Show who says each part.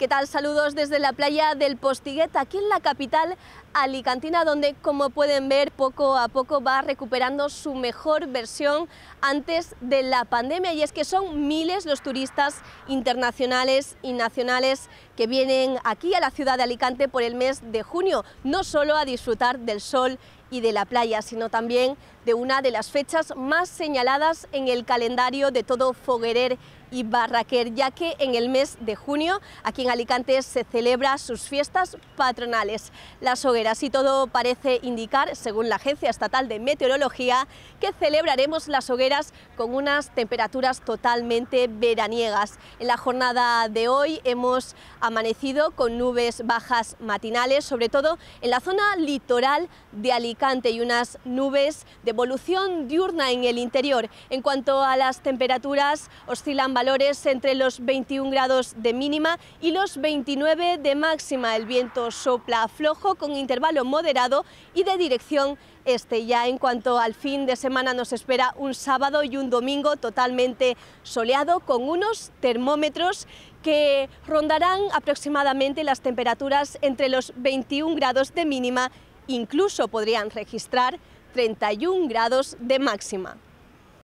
Speaker 1: ¿Qué tal? Saludos desde la playa del Postiguet, aquí en la capital alicantina, donde como pueden ver poco a poco va recuperando su mejor versión antes de la pandemia. Y es que son miles los turistas internacionales y nacionales que vienen aquí a la ciudad de Alicante por el mes de junio, no solo a disfrutar del sol y de la playa, sino también de una de las fechas más señaladas en el calendario de todo foguerer y barraquer, ya que en el mes de junio aquí en Alicante se celebra sus fiestas patronales, las hogueras, y todo parece indicar, según la Agencia Estatal de Meteorología, que celebraremos las hogueras con unas temperaturas totalmente veraniegas. En la jornada de hoy hemos amanecido con nubes bajas matinales, sobre todo en la zona litoral de Alicante y unas nubes de evolución diurna en el interior. En cuanto a las temperaturas, oscilan valores entre los 21 grados de mínima y los 29 de máxima. El viento sopla flojo con intervalo moderado y de dirección este. Ya en cuanto al fin de semana nos espera un sábado y un domingo totalmente soleado con unos termómetros que rondarán aproximadamente las temperaturas entre los 21 grados de mínima, incluso podrían registrar 31 grados de máxima.